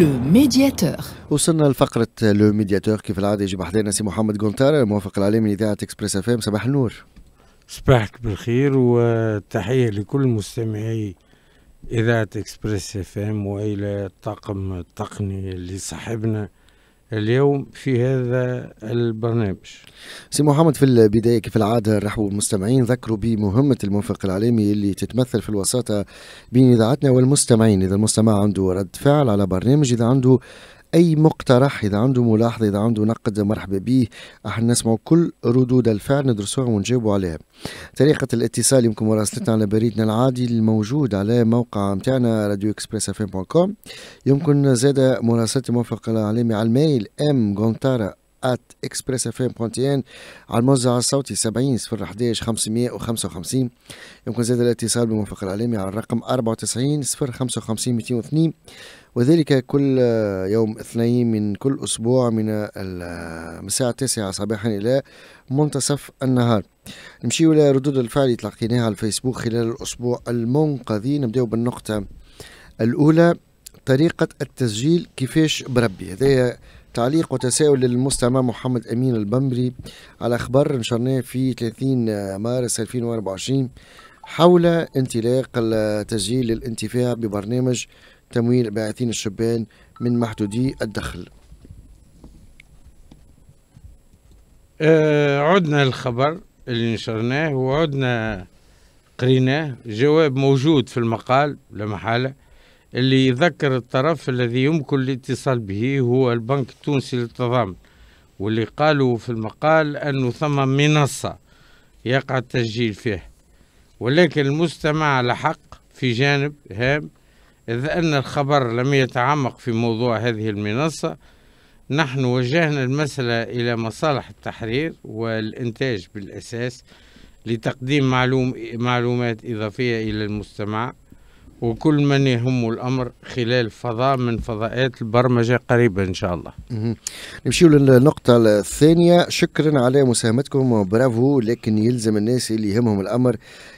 لو ميدياتور وصلنا لفقرة لو ميدياتور كيف العادة يجي بحدينا سي محمد قنطار الموافق العالمي لإذاعة إكسبريس اف ام صباح النور صباحك بالخير وتحية لكل مستمعي إذاعة إكسبريس اف ام وإلى الطاقم التقني اللي صاحبنا اليوم في هذا البرنامج سي محمد في البداية كيف العادة رحبوا بالمستمعين ذكروا بمهمة المنفق العالمي اللي تتمثل في الوساطة بين إذاعتنا والمستمعين إذا المستمع عنده رد فعل على برنامج إذا عنده اي مقترح اذا عنده ملاحظه اذا عنده نقد مرحبا به راح نسمع كل ردود الفعل ندرسوها ونجاوبوا عليها طريقه الاتصال يمكن مراسلتنا على بريدنا العادي الموجود على موقع نتاعنا راديو اكسبريس اف يمكن زاد مراسلتي موفقة على المي على الميل ام غونتارا at expressfm.tn على الموزع الصوتي 70 صفر 11 555 يمكن زاد الاتصال بموافق الإعلامي على الرقم 94 صفر 55 202 وذلك كل يوم اثنين من كل أسبوع من الساعة 9 صباحا إلى منتصف النهار نمشيو إلى ردود الفعل اللي تلقيناها على الفيسبوك خلال الأسبوع المنقضي نبداو بالنقطة الأولى طريقة التسجيل كيفاش بربي هذايا تعليق وتساؤل للمستمع محمد امين البمبري على اخبار نشرناه في 30 مارس 2024 حول انطلاق تسجيل الانتفاع ببرنامج تمويل باعثين الشبان من محدودي الدخل آه عدنا الخبر اللي نشرناه وعدنا قريناه جواب موجود في المقال لا محاله اللي يذكر الطرف الذي يمكن الاتصال به هو البنك التونسي للتضامن واللي قالوا في المقال أنه ثم منصة يقع التسجيل فيه ولكن المستمع لحق في جانب هام إذ أن الخبر لم يتعمق في موضوع هذه المنصة نحن وجهنا المسألة إلى مصالح التحرير والإنتاج بالأساس لتقديم معلوم معلومات إضافية إلى المستمع وكل من يهم الامر خلال فضاء من فضاءات البرمجه قريبا ان شاء الله. نمشيو للنقطة الثانية شكرا على مساهمتكم برافو لكن يلزم الناس اللي يهمهم الامر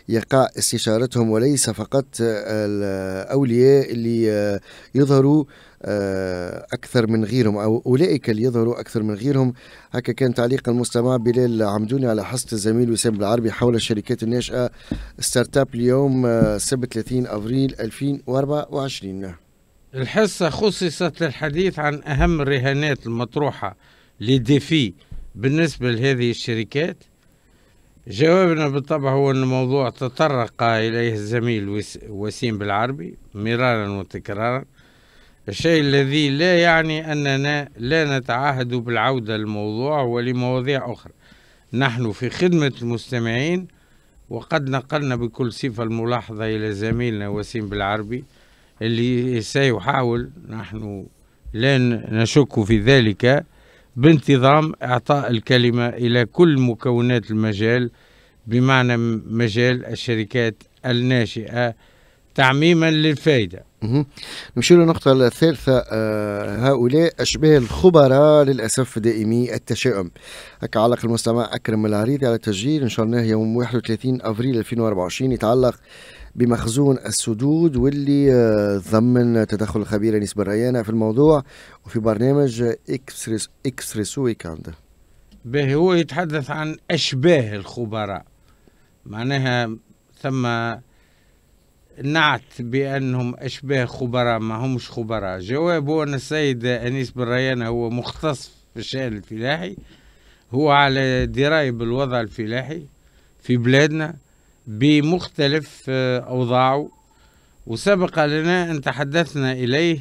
يقع استشارتهم وليس فقط الاولياء اللي يظهروا آه، اكثر من غيرهم او اولئك اللي يظهروا اكثر من غيرهم هكا كان تعليق المستمع بلال عمدوني على حصه الزميل وسام العربي حول الشركات الناشئه ستارت اب اليوم آه، السبت 30 2024 الحصه خصصت للحديث عن اهم الرهانات المطروحه لديفي بالنسبه لهذه الشركات جوابنا بالطبع هو أن الموضوع تطرق إليه الزميل وسيم بالعربي مرارا وتكرارا الشيء الذي لا يعني أننا لا نتعهد بالعودة للموضوع ولمواضيع أخرى نحن في خدمة المستمعين وقد نقلنا بكل صفة الملاحظة إلى زميلنا وسيم بالعربي اللي سيحاول نحن لا نشك في ذلك بانتظام إعطاء الكلمة إلى كل مكونات المجال بمعنى مجال الشركات الناشئة تعميما للفائدة نمشي للنقطة الثالثة آه، هؤلاء أشباه الخبراء للأسف دائمي التشاؤم هكا علق المستمع أكرم العريضي على التسجيل إن شاء الله يوم 31 أفريل 2024 يتعلق بمخزون السدود واللي آه، ضمن تدخل الخبيرة نسبة ريانة في الموضوع وفي برنامج إكس ريسو ويكاند به هو يتحدث عن أشباه الخبراء معناها ثم نعت بأنهم أشباه خبراء ما همش خبراء جوابه أن السيد أنيس بن ريان هو مختص في الشأن الفلاحي هو على دراية بالوضع الفلاحي في بلادنا بمختلف آه، أوضاعه وسبق لنا أن تحدثنا إليه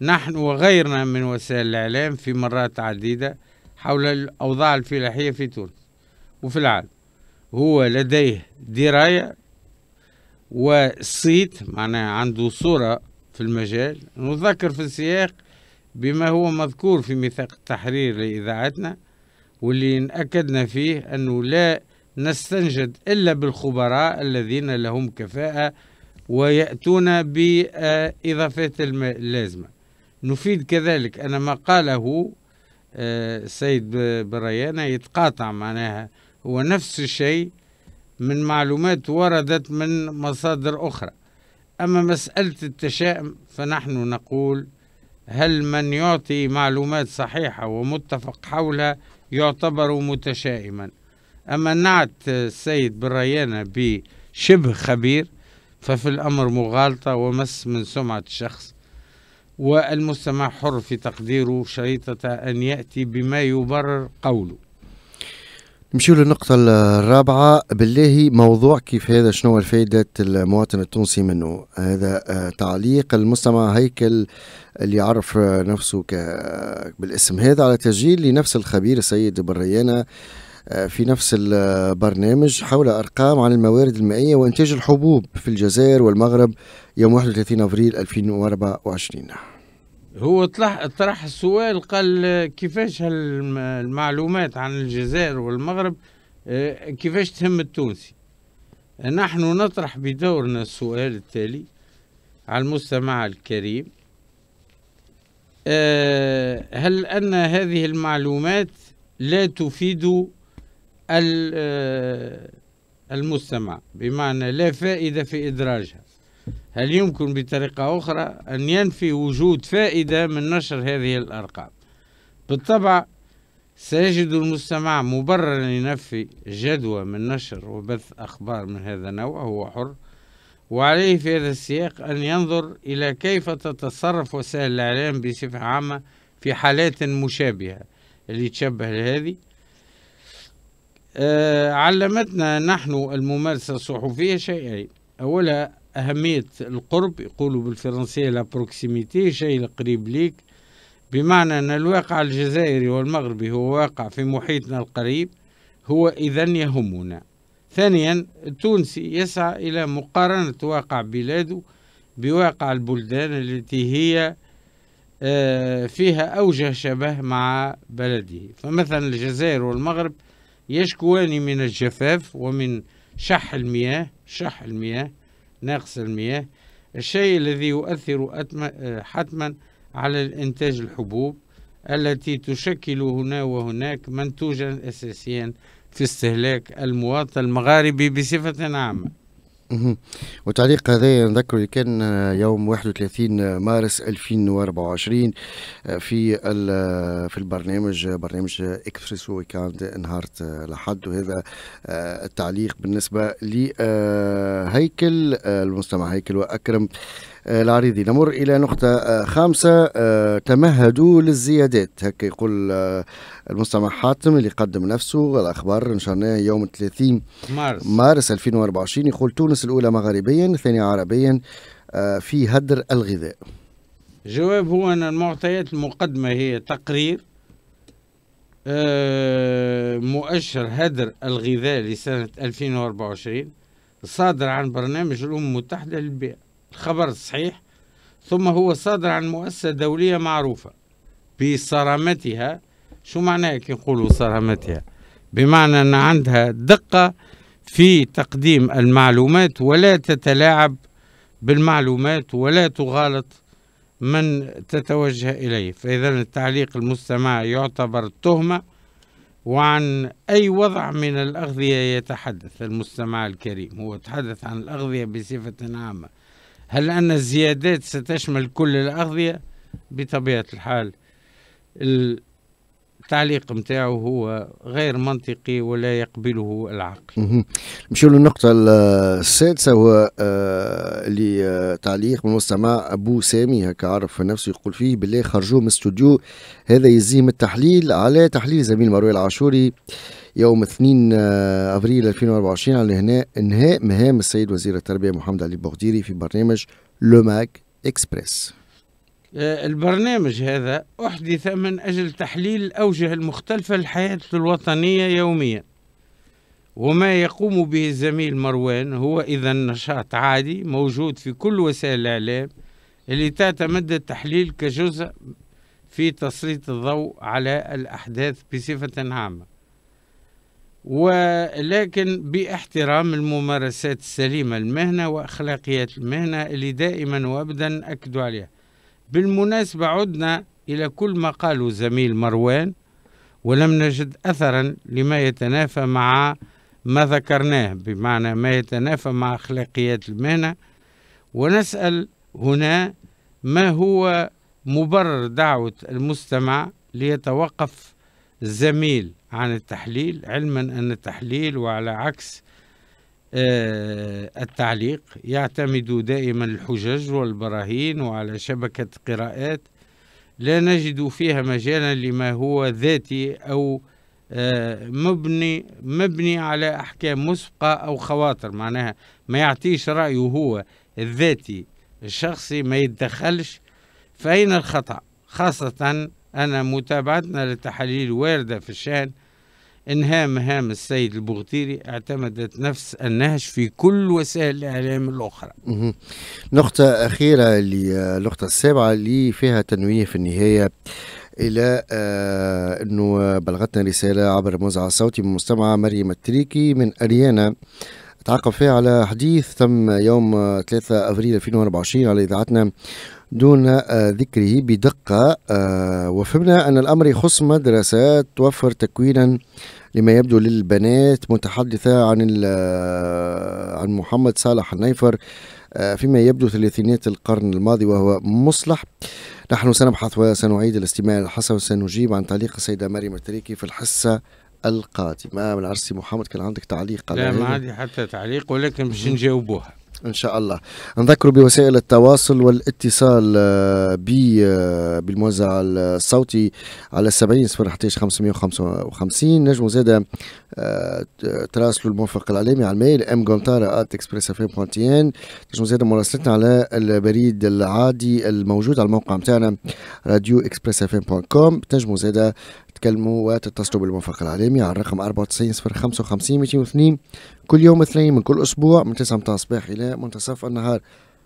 نحن وغيرنا من وسائل الإعلام في مرات عديدة حول الأوضاع الفلاحية في تونس وفي العالم هو لديه دراية وصيت معناها عنده صورة في المجال نذكر في السياق بما هو مذكور في ميثاق التحرير لإذاعتنا واللي أكدنا فيه أنه لا نستنجد إلا بالخبراء الذين لهم كفاءة ويأتون بإضافات اللازمة نفيد كذلك أن ما قاله السيد آه، بريانة يتقاطع معناها هو نفس الشيء من معلومات وردت من مصادر أخرى أما مسألة التشاؤم فنحن نقول هل من يعطي معلومات صحيحة ومتفق حولها يعتبر متشائما أما نعت السيد بريانة بشبه خبير ففي الأمر مغالطة ومس من سمعة الشخص والمستمع حر في تقديره شريطة أن يأتي بما يبرر قوله نمشيو للنقطة الرابعة بالله موضوع كيف هذا شنو الفائدة المواطن التونسي منه هذا آه، تعليق المستمع هيكل اللي يعرف نفسه بالاسم هذا على تسجيل لنفس الخبير السيد بريانة آه، في نفس البرنامج حول أرقام عن الموارد المائية وإنتاج الحبوب في الجزائر والمغرب يوم 31 أفريل 2024 هو طرح طرح السؤال قال كيفاش المعلومات عن الجزائر والمغرب آه، كيفاش تهم التونسي نحن نطرح بدورنا السؤال التالي على المستمع الكريم آه، هل أن هذه المعلومات لا تفيد آه، المستمع بمعنى لا فائدة في إدراجها هل يمكن بطريقة أخرى أن ينفي وجود فائدة من نشر هذه الأرقام بالطبع سيجد المستمع مبررا ينفي جدوى من نشر وبث أخبار من هذا النوع هو حر وعليه في هذا السياق أن ينظر إلى كيف تتصرف وسائل الإعلام بصفة عامة في حالات مشابهة اللي تشبه لهذه آه، علمتنا نحن الممارسة الصحفية شيئين أولها أهمية القرب يقولوا بالفرنسية لا بروكسيميتي شيء قريب ليك بمعنى أن الواقع الجزائري والمغربي هو واقع في محيطنا القريب هو إذا يهمنا ثانيا التونسي يسعى إلى مقارنة واقع بلاده بواقع البلدان التي هي آه، فيها أوجه شبه مع بلده فمثلا الجزائر والمغرب يشكوان من الجفاف ومن شح المياه شح المياه ناقص المياه الشيء الذي يؤثر حتما على إنتاج الحبوب التي تشكل هنا وهناك منتوجا أساسيا في استهلاك المواطن المغاربي بصفة عامة وتعليق هذا نذكر كان يوم 31 مارس 2024 آه، في آه، في البرنامج آه، برنامج اكسبريس ويكاند انهارت لحد وهذا التعليق بالنسبه لهيكل المستمع هيكل واكرم آه، العريضي نمر إلى نقطة آه، خامسة آه، تمهدوا للزيادات هكا يقول المستمع حاتم اللي قدم نفسه الأخبار نشرناها يوم 30 مارس مارس 2024 يقول تونس الأولى مغربيا الثانية عربيا في هدر الغذاء جواب هو أن المعطيات المقدمة هي تقرير مؤشر هدر الغذاء لسنة 2024 صادر عن برنامج الأمم المتحدة للبيئة الخبر الصحيح ثم هو صادر عن مؤسسة دولية معروفة بصرامتها شو معناها كي نقولوا صرامتها بمعنى أن عندها دقة في تقديم المعلومات ولا تتلاعب بالمعلومات ولا تغالط من تتوجه إليه فإذا التعليق المستمع يعتبر تهمة وعن أي وضع من الأغذية يتحدث المستمع الكريم هو تحدث عن الأغذية بصفة عامة هل أن الزيادات ستشمل كل الأغذية بطبيعة الحال التعليق نتاعو هو غير منطقي ولا يقبله العقل. نمشيو للنقطة السادسة هو آه، اللي آه تعليق من مستمع أبو سامي هكا عرف نفسه يقول فيه بالله خرجوه من استوديو هذا يزيم التحليل على تحليل زميل مروي العاشوري يوم 2 أفريل 2024 على هنا إنهاء مهام السيد وزير التربية محمد علي بوغديري في برنامج لوماك إكسبريس. آه، البرنامج هذا أحدث من أجل تحليل الأوجه المختلفة للحياة الوطنية يوميا وما يقوم به الزميل مروان هو إذا نشاط عادي موجود في كل وسائل الإعلام اللي تعتمد التحليل كجزء في تسليط الضوء على الأحداث بصفة عامة ولكن باحترام الممارسات السليمة المهنة وأخلاقيات المهنة اللي دائما وأبدا أكدوا عليها بالمناسبة عدنا إلى كل ما قاله زميل مروان ولم نجد أثرا لما يتنافى مع ما ذكرناه بمعنى ما يتنافى مع أخلاقيات المهنة ونسأل هنا ما هو مبرر دعوة المستمع ليتوقف الزميل عن التحليل علما أن التحليل وعلى عكس آه، التعليق يعتمد دائما الحجج والبراهين وعلى شبكة قراءات لا نجد فيها مجالا لما هو ذاتي أو آه، مبني مبني على أحكام مسبقة أو خواطر معناها ما يعطيش رأيه هو الذاتي الشخصي ما يتدخلش فأين الخطأ خاصة أن متابعتنا للتحاليل واردة في الشأن انهاء مهام السيد البغتيري اعتمدت نفس النهج في كل وسائل الاعلام الاخرى. نقطة أخيرة للنقطة السابعة اللي فيها تنويه في النهاية الى آه انه بلغتنا رساله عبر الموزع الصوتي من مستمعه مريم التريكي من اريانا تعقب فيها على حديث تم يوم 3 أفريل 2024 على إذاعتنا دون ذكره بدقة آه، وفهمنا أن الأمر يخص مدرسة توفر تكوينا لما يبدو للبنات متحدثة عن آه، عن محمد صالح النيفر آه، فيما يبدو ثلاثينات القرن الماضي وهو مصلح نحن سنبحث وسنعيد الاستماع للحصة وسنجيب عن تعليق السيدة مريم التريكي في الحصة القاضي من عرسي محمد كان عندك تعليق على لا ما عندي حتى تعليق ولكن باش نجاوبوها ان شاء الله نذكر بوسائل التواصل والاتصال آه، ب آه، بالموزع الصوتي على 70 11 555 نجموا زاد تراسلوا الموفق الاعلامي على الميل ام ان نجموا زاد مراسلتنا على البريد العادي الموجود على الموقع نتاعنا راديو radio كوم تنجموا زاد تكلموا وتتصلوا بالموفق العالمي على الرقم 94 055 202 كل يوم اثنين من كل اسبوع من 9 متاع الصباح الى منتصف النهار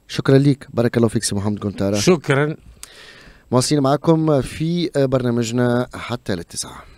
شكرا لك بارك الله فيك سي محمد كونتارا شكرا مواصلين معكم في برنامجنا حتى للتسعه